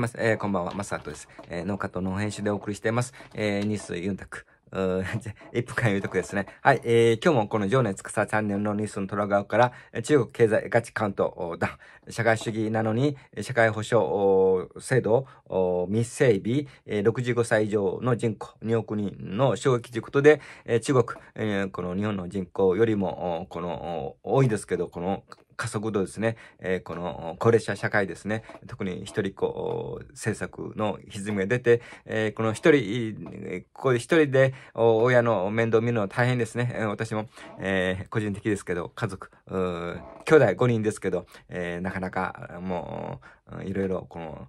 ます。えー、こんばんは、マサトです。えー、農家と農編集でお送りしています。えー、ニースユンタク。一1分間言うとくですね。はい、えー、今日もこの情熱草チャンネルのニュースの虎側から、中国経済ガチカウントだ。社会主義なのに、社会保障制度未整備、65歳以上の人口2億人の衝撃ということで、中国、この日本の人口よりも、この、多いですけど、この加速度ですね、えー、この高齢者社会ですね、特に一人っ子政策の歪みが出て、えー、この一人、ここで一人で親の面倒を見るのは大変ですね。私も、えー、個人的ですけど、家族、兄弟5人ですけど、えなかなかもう、いろいろこの、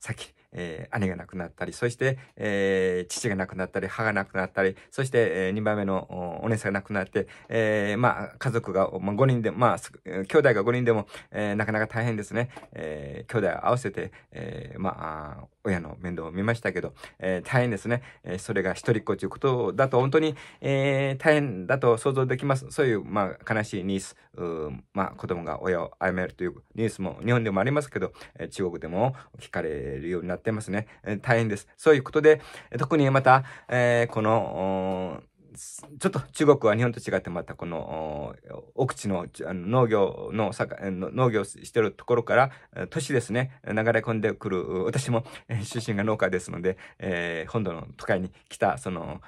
さっきえー、姉が亡くなったり、そして、えー、父が亡くなったり、母が亡くなったり、そして、えー、2番目のお姉さんが亡くなって、えー、まあ、家族が、まあ、5人で、まあ、兄弟が5人でも、えー、なかなか大変ですね。えー、兄弟を合わせて、えー、まあ、親の面倒を見ましたけど、えー、大変ですね。えー、それが一人っ子ということだと本当に、えー、大変だと想像できます。そういう、まあ、悲しいニュース、うまあ、子供が親を殺めるというニュースも日本でもありますけど、え中国でも聞かれるようになってますね。え大変です。そういうことで、特にまた、えこの、ちょっと中国は日本と違ってまたこの奥地の農業の農業してるところから都市ですね流れ込んでくる私も出身が農家ですので、えー、本土の都会に来たその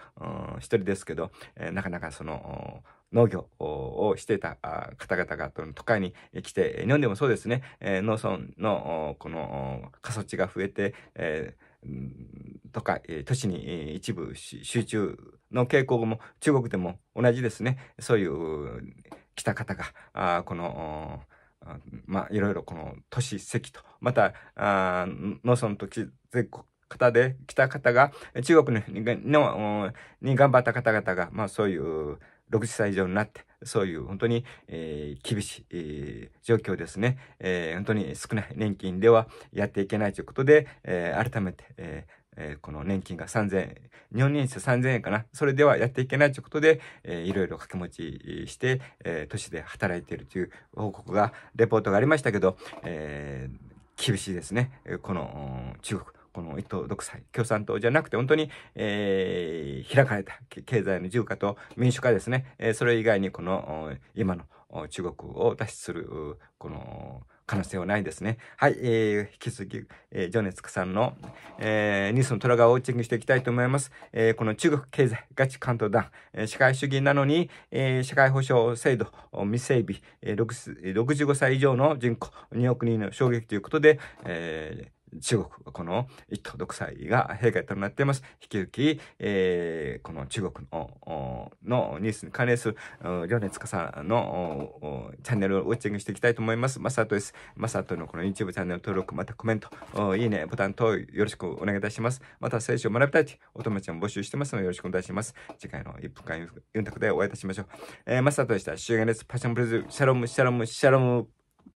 一人ですけど、えー、なかなかその農業をしていた方々が都会に来て日本でもそうですね、えー、農村のこの過疎地が増えて、えー、都会都市に一部集中の傾向も中国でも同じですね。そういう来た方が、あこの、まあ、いろいろこの都市席と、また、農村と全国方で来た方が、中国にのに頑張った方々が、まあそういう60歳以上になって、そういう本当に、えー、厳しい、えー、状況ですね、えー、本当に少ない年金ではやっていけないということで、え改めて、えーえー、この年金が3000円、日本人差3000円かな。それではやっていけないということで、えー、いろいろ掛け持ちして、えー、都市で働いているという報告が、レポートがありましたけど、えー、厳しいですね。この中国。この一党独裁、共産党じゃなくて、本当に、えー、開かれた経済の自由化と民主化ですね。えー、それ以外に、この、今の中国を脱出する、この、可能性はないですね。はい、えー、引き続き、えー、ジョネツクさんの、えー、ニュースの虎ォをチングしていきたいと思います。えー、この中国経済ガチ関東団、えー、社会主義なのに、えー、社会保障制度未整備、えー、65歳以上の人口2億人の衝撃ということで、えー中国、この一党独裁が弊害となっています。引き続き、えー、この中国ののニュースに関連する、両根塚さんのチャンネルをウォッチングしていきたいと思います。マサトです。マサトのこの YouTube チャンネル登録、またコメント、いいねボタン等よろしくお願いいたします。また聖書を学びたいとお友達も募集してますのでよろしくお願いします。次回の1分間4択でお会いいたしましょう。えー、マサトでした。終焉です。パッションブルズ、シャロム、シャロム、シャロム。